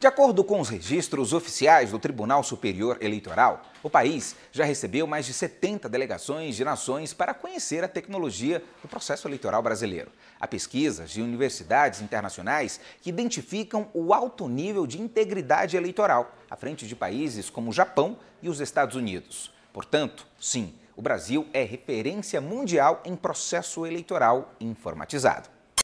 De acordo com os registros oficiais do Tribunal Superior Eleitoral, o país já recebeu mais de 70 delegações de nações para conhecer a tecnologia do processo eleitoral brasileiro. Há pesquisas de universidades internacionais que identificam o alto nível de integridade eleitoral, à frente de países como o Japão e os Estados Unidos. Portanto, sim, o Brasil é referência mundial em processo eleitoral informatizado.